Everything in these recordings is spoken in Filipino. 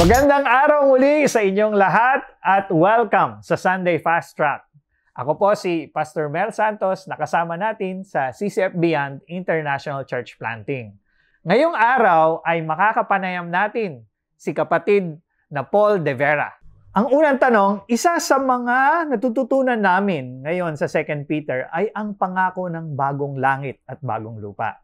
Magandang araw muli sa inyong lahat at welcome sa Sunday Fast Track. Ako po si Pastor Mel Santos nakasama natin sa CCF Beyond International Church Planting. Ngayong araw ay makakapanayam natin si kapatid na Paul De Vera. Ang unang tanong, isa sa mga natututunan namin ngayon sa 2 Peter ay ang pangako ng bagong langit at bagong lupa.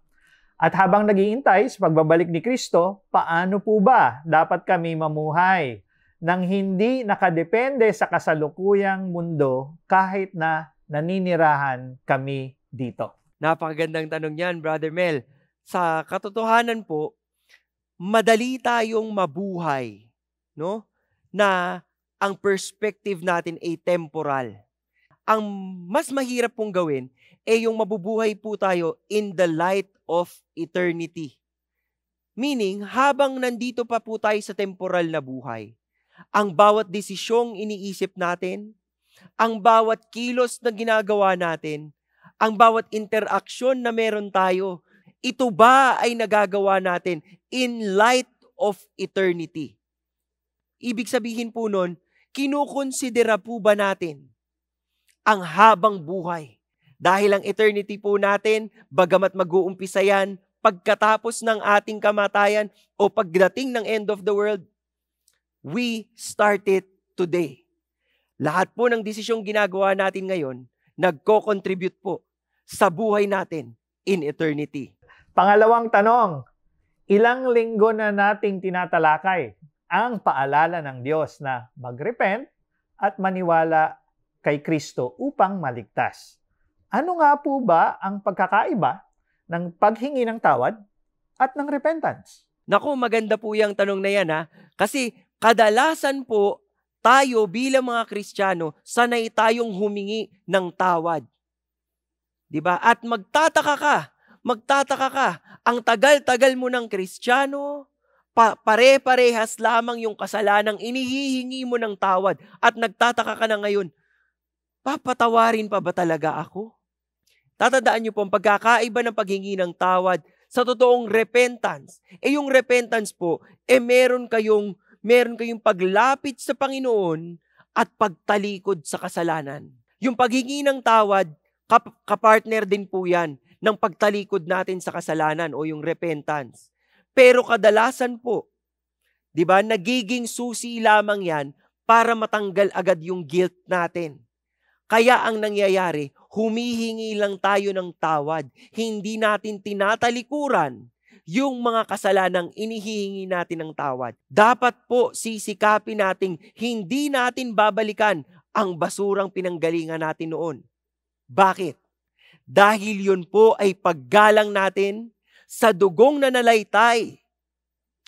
At habang naghihintay sa pagbabalik ni Kristo, paano po ba dapat kami mamuhay nang hindi nakadepende sa kasalukuyang mundo kahit na naninirahan kami dito? Napakagandang tanong yan, Brother Mel. Sa katotohanan po, madali tayong mabuhay, no? Na ang perspective natin ay temporal ang mas mahirap pong gawin ay eh, yung mabubuhay po tayo in the light of eternity. Meaning, habang nandito pa po tayo sa temporal na buhay, ang bawat desisyong iniisip natin, ang bawat kilos na ginagawa natin, ang bawat interaksyon na meron tayo, ito ba ay nagagawa natin in light of eternity? Ibig sabihin po nun, kinukonsidera po ba natin ang habang buhay. Dahil ang eternity po natin, bagamat mag-uumpisa yan, pagkatapos ng ating kamatayan o pagdating ng end of the world, we start it today. Lahat po ng desisyong ginagawa natin ngayon, nagko-contribute po sa buhay natin in eternity. Pangalawang tanong, ilang linggo na nating tinatalakay ang paalala ng Diyos na magrepent at maniwala kay Kristo upang maligtas. Ano nga po ba ang pagkakaiba ng paghingi ng tawad at ng repentance? Naku, maganda po yung tanong na yan ha. Kasi kadalasan po tayo bilang mga Kristiyano, sanay tayong humingi ng tawad. 'Di ba? At magtataka ka, magtataka ka, ang tagal-tagal mo ng Kristiyano, pa- pare-parehas lamang yung kasalanang inihihingi mo ng tawad at nagtataka ka na ngayon, Papatawarin pa ba talaga ako? Tatandaan niyo po ang pagkakaiba ng paghingi ng tawad sa totoong repentance. Eh yung repentance po, eh meron kayong, meron kayong paglapit sa Panginoon at pagtalikod sa kasalanan. Yung paghingi ng tawad, kap- kapartner din po yan ng pagtalikod natin sa kasalanan o yung repentance. Pero kadalasan po, di ba, nagiging susi lamang yan para matanggal agad yung guilt natin. Kaya ang nangyayari, humihingi lang tayo ng tawad. Hindi natin tinatalikuran yung mga kasalanang inihihingi natin ng tawad. Dapat po sisikapin nating hindi natin babalikan ang basurang pinanggalingan natin noon. Bakit? Dahil yun po ay paggalang natin sa dugong na nalaytay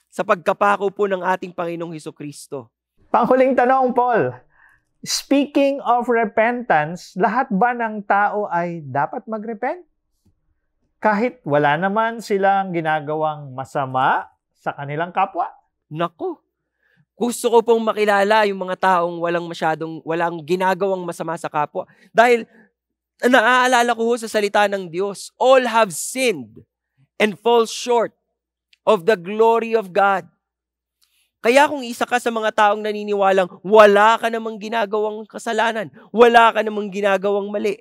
sa pagkapako po ng ating Panginoong Heso Kristo. Panghuling tanong, Paul. Speaking of repentance, lahat ba ng tao ay dapat magrepent? Kahit wala naman silang ginagawang masama sa kanilang kapwa? Nako, gusto ko pong makilala yung mga taong walang masyadong, walang ginagawang masama sa kapwa. Dahil naaalala ko sa salita ng Diyos, all have sinned and fall short of the glory of God. Kaya kung isa ka sa mga taong naniniwalang wala ka namang ginagawang kasalanan, wala ka namang ginagawang mali,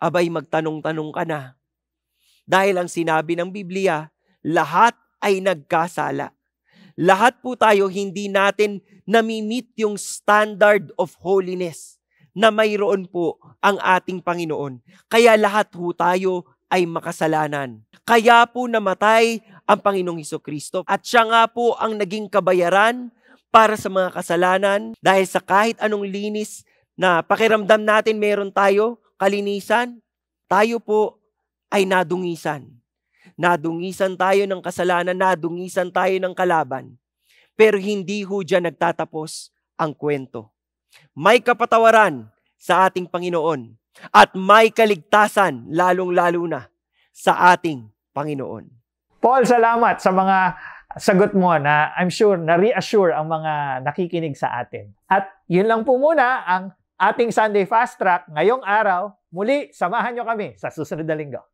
abay magtanong-tanong ka na. Dahil ang sinabi ng Biblia, lahat ay nagkasala. Lahat po tayo hindi natin namimit yung standard of holiness na mayroon po ang ating Panginoon. Kaya lahat po tayo ay makasalanan. Kaya po namatay ang Panginoong Heso Kristo. At siya nga po ang naging kabayaran para sa mga kasalanan dahil sa kahit anong linis na pakiramdam natin meron tayo, kalinisan, tayo po ay nadungisan. Nadungisan tayo ng kasalanan, nadungisan tayo ng kalaban. Pero hindi ho dyan nagtatapos ang kwento. May kapatawaran sa ating Panginoon at may kaligtasan lalong-lalo na sa ating Panginoon. Paul, salamat sa mga sagot mo na I'm sure na-reassure ang mga nakikinig sa atin. At yun lang po muna ang ating Sunday Fast Track ngayong araw. Muli, samahan nyo kami sa susunod na linggo.